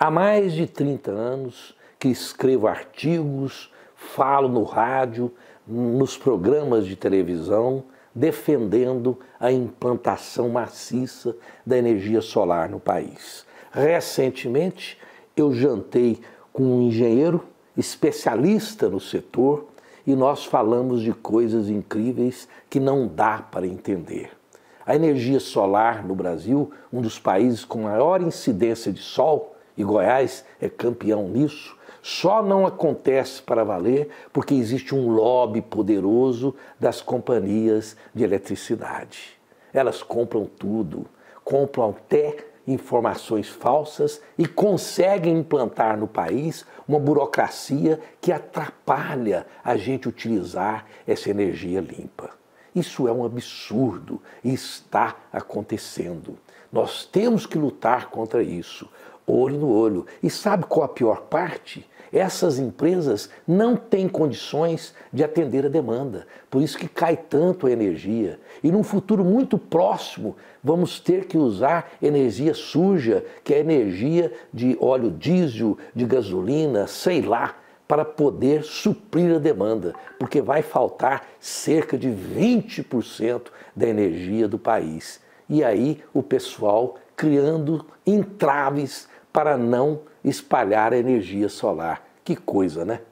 Há mais de 30 anos que escrevo artigos, falo no rádio, nos programas de televisão, defendendo a implantação maciça da energia solar no país. Recentemente, eu jantei com um engenheiro especialista no setor e nós falamos de coisas incríveis que não dá para entender. A energia solar no Brasil, um dos países com maior incidência de sol, e Goiás é campeão nisso, só não acontece para valer porque existe um lobby poderoso das companhias de eletricidade. Elas compram tudo, compram até informações falsas e conseguem implantar no país uma burocracia que atrapalha a gente utilizar essa energia limpa. Isso é um absurdo e está acontecendo. Nós temos que lutar contra isso olho no olho. E sabe qual a pior parte? Essas empresas não têm condições de atender a demanda, por isso que cai tanto a energia. E num futuro muito próximo, vamos ter que usar energia suja, que é energia de óleo diesel, de gasolina, sei lá, para poder suprir a demanda, porque vai faltar cerca de 20% da energia do país. E aí o pessoal criando entraves para não espalhar energia solar. Que coisa, né?